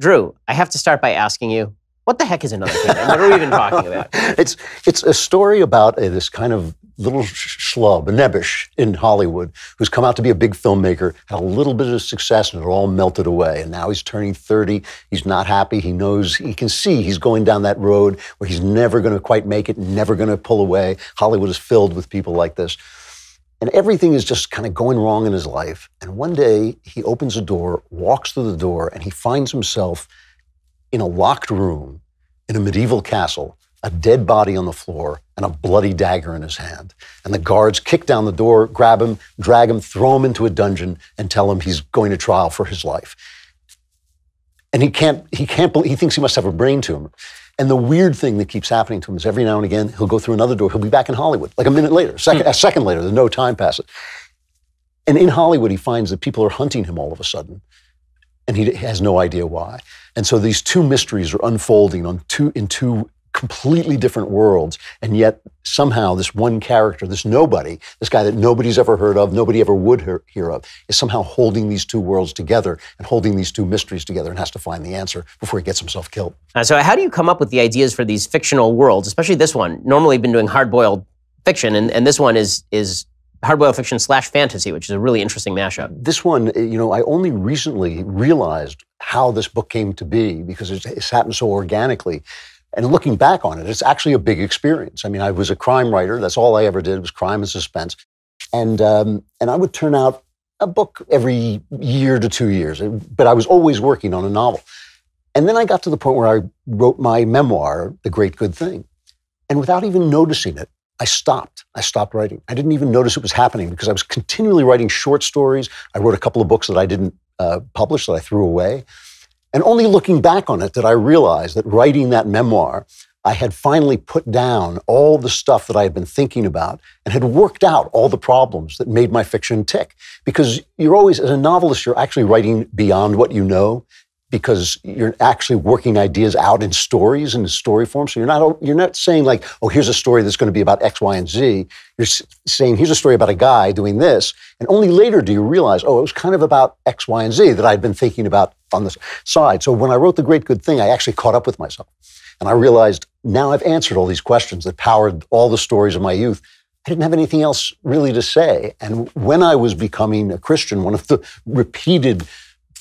Drew, I have to start by asking you, what the heck is another kingdom? What are we even talking about? it's it's a story about uh, this kind of little schlub, a nebbish in Hollywood, who's come out to be a big filmmaker, had a little bit of success, and it all melted away. And now he's turning 30. He's not happy. He knows, he can see he's going down that road where he's never going to quite make it, never going to pull away. Hollywood is filled with people like this. And everything is just kind of going wrong in his life. And one day he opens a door, walks through the door, and he finds himself in a locked room in a medieval castle, a dead body on the floor, and a bloody dagger in his hand. And the guards kick down the door, grab him, drag him, throw him into a dungeon, and tell him he's going to trial for his life. And he can't, he can't, believe. he thinks he must have a brain tumor. And the weird thing that keeps happening to him is every now and again, he'll go through another door. He'll be back in Hollywood, like a minute later, second, hmm. a second later, there's no time passes. And in Hollywood, he finds that people are hunting him all of a sudden, and he has no idea why. And so these two mysteries are unfolding on two, in two completely different worlds. And yet somehow this one character, this nobody, this guy that nobody's ever heard of, nobody ever would hear, of, is somehow holding these two worlds together and holding these two mysteries together and has to find the answer before he gets himself killed. Uh, so how do you come up with the ideas for these fictional worlds, especially this one? Normally you've been doing hard-boiled fiction, and, and this one is is hardboiled fiction slash fantasy, which is a really interesting mashup. This one, eh, you know, I only recently realized how this book came to be because it's, it's happened so organically. And looking back on it, it's actually a big experience. I mean, I was a crime writer. That's all I ever did was crime and suspense. And, um, and I would turn out a book every year to two years, uh, but I was always working on a novel. And then I got to the point where I wrote my memoir, The Great Good Thing. And without even noticing it, I stopped. I stopped writing. I didn't even notice it was happening because I was continually writing short stories. I wrote a couple of books that I didn't uh, publish that I threw away. And only looking back on it did I realize that writing that memoir, I had finally put down all the stuff that I had been thinking about and had worked out all the problems that made my fiction tick. Because you're always, as a novelist, you're actually writing beyond what you know because you're actually working ideas out in stories in story form. So you're not you're not saying like, oh, here's a story that's going to be about X, Y, and Z. You're saying here's a story about a guy doing this, and only later do you realize, oh, it was kind of about X, Y, and Z that I'd been thinking about on the side. So when I wrote the Great Good Thing, I actually caught up with myself, and I realized now I've answered all these questions that powered all the stories of my youth. I didn't have anything else really to say, and when I was becoming a Christian, one of the repeated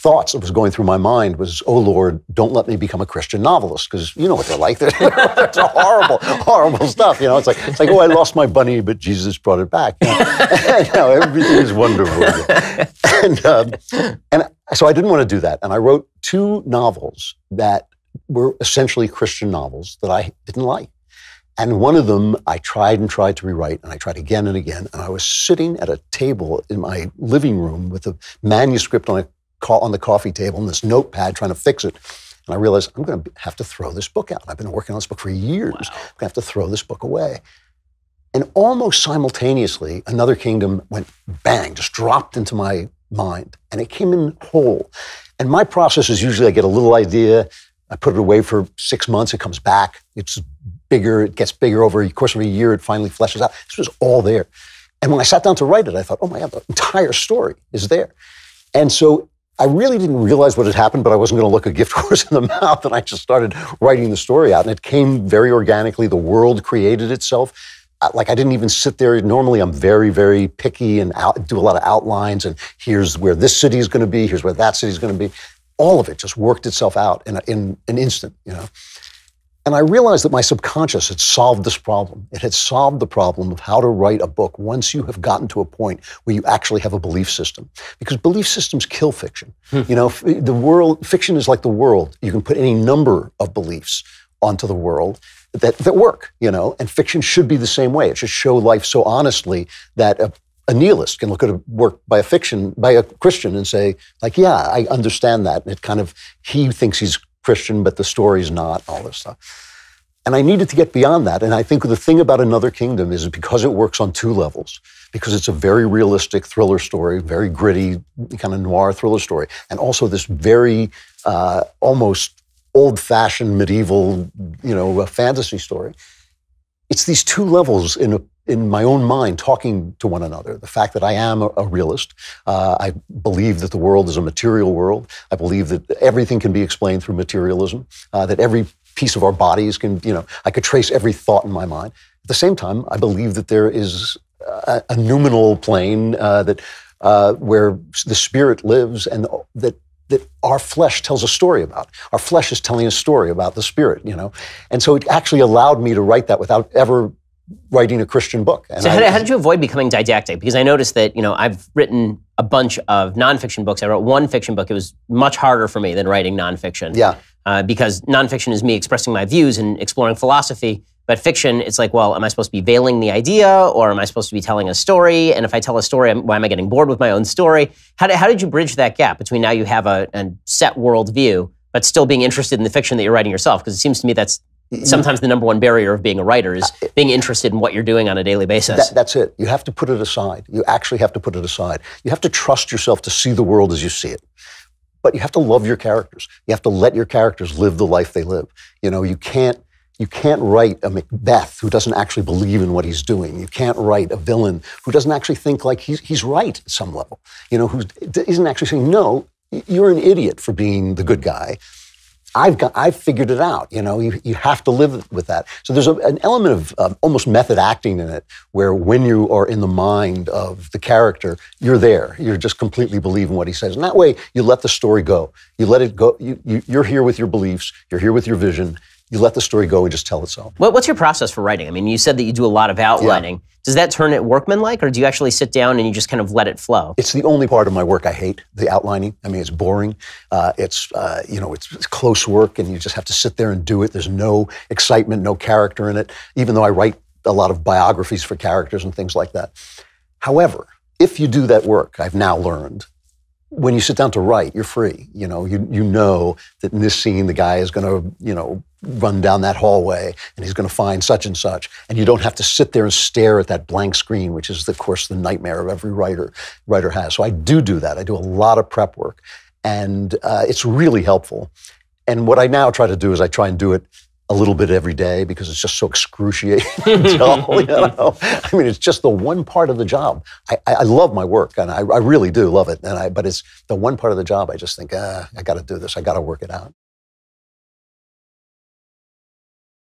thoughts that was going through my mind was, oh Lord, don't let me become a Christian novelist because you know what they're like. They're, horrible, horrible stuff. You know, it's like it's like oh, I lost my bunny, but Jesus brought it back. You know, and, you know everything is wonderful. and um, and so I didn't want to do that, and I wrote two novels that were essentially Christian novels that I didn't like. And one of them I tried and tried to rewrite, and I tried again and again. And I was sitting at a table in my living room with a manuscript on a on the coffee table in this notepad trying to fix it. And I realized I'm going to have to throw this book out. I've been working on this book for years. Wow. I'm going to have to throw this book away. And almost simultaneously, Another Kingdom went bang, just dropped into my mind. And it came in whole. And my process is usually I get a little idea, I put it away for six months, it comes back, it's bigger, it gets bigger over the course of a year, it finally fleshes out. This was all there. And when I sat down to write it, I thought, oh my God, the entire story is there. And so I really didn't realize what had happened, but I wasn't going to look a gift horse in the mouth. And I just started writing the story out. And it came very organically. The world created itself. Like I didn't even sit there. Normally, I'm very, very picky and out, do a lot of outlines. And here's where this city is going to be. Here's where that city is going to be. All of it just worked itself out in, a, in an instant, you know. And I realized that my subconscious had solved this problem. It had solved the problem of how to write a book once you have gotten to a point where you actually have a belief system. Because belief systems kill fiction. Hmm. you know, the world, fiction is like the world. You can put any number of beliefs onto the world that, that work, you know, and fiction should be the same way. It should show life so honestly that a, a nihilist can look at a work by a fiction by a Christian and say, like, yeah, I understand that. And it kind of he thinks he's Christian, but the story's not, all this stuff. And I needed to get beyond that. And I think the thing about Another Kingdom is because it works on two levels, because it's a very realistic thriller story, very gritty, kind of noir thriller story, and also this very uh, almost old fashioned medieval, you know, fantasy story. It's these two levels in a in my own mind talking to one another. The fact that I am a, a realist, uh, I believe that the world is a material world. I believe that everything can be explained through materialism. Uh, that every piece of our bodies can, you know, I could trace every thought in my mind. At the same time, I believe that there is a, a noumenal plane uh, that uh, where the spirit lives and that that our flesh tells a story about. Our flesh is telling a story about the spirit, you know. And so it actually allowed me to write that without ever writing a Christian book. And so how, I, how, did you avoid becoming didactic? Because I noticed that you know I've written a bunch of nonfiction books. I wrote one fiction book. It was much harder for me than writing nonfiction. Yeah. Uh, because nonfiction is me expressing my views and exploring philosophy. But fiction, it's like, well, am I supposed to be veiling the idea or am I supposed to be telling a story? And if I tell a story, why am I getting bored with my own story? How did, how did you bridge that gap between now you have a, a set worldview, but still being interested in the fiction that you're writing yourself? Because it seems to me that's Mm-hmm. sometimes the number one barrier of being a writer is uh, being interested in what you're doing on a daily basis. That, that's it. You have to put it aside. You actually have to put it aside. You have to trust yourself to see the world as you see it. But you have to love your characters. You have to let your characters live the life they live. You know, you can't you can't write a Macbeth who doesn't actually believe in what he's doing. You can't write a villain who doesn't actually think like he's, he's right at some level. You know, who isn't actually saying, no, you're an idiot for being the good guy. I've got, I've figured it out. You know, you, you have to live with that. So there's a, an element of uh, almost method acting in it, where when you are in the mind of the character, you're there. You're just completely believing what he says. And that way, you let the story go. You let it go. You, you, you're here with your beliefs. You're here with your vision you let the story go and just tell itself. what's your process for writing? I mean, you said that you do a lot of outlining. Yeah. Does that turn it workmanlike, or do you actually sit down and you just kind of let it flow? It's the only part of my work I hate, the outlining. I mean, it's boring. Uh, it's, uh, you know, it's, it's, close work, and you just have to sit there and do it. There's no excitement, no character in it, even though I write a lot of biographies for characters and things like that. However, if you do that work, I've now learned, when you sit down to write, you're free. You know, you, you know that in this scene, the guy is going to, you know, run down that hallway and he's going to find such and such. And you don't have to sit there and stare at that blank screen, which is, of course, the nightmare of every writer, writer has. So I do do that. I do a lot of prep work and uh, it's really helpful. And what I now try to do is I try and do it a little bit every day because it's just so excruciating. dull, you know? I mean, it's just the one part of the job. I, I love my work, and I, I, really do love it. And I, but it's the one part of the job I just think, ah, I got to do this. I got to work it out.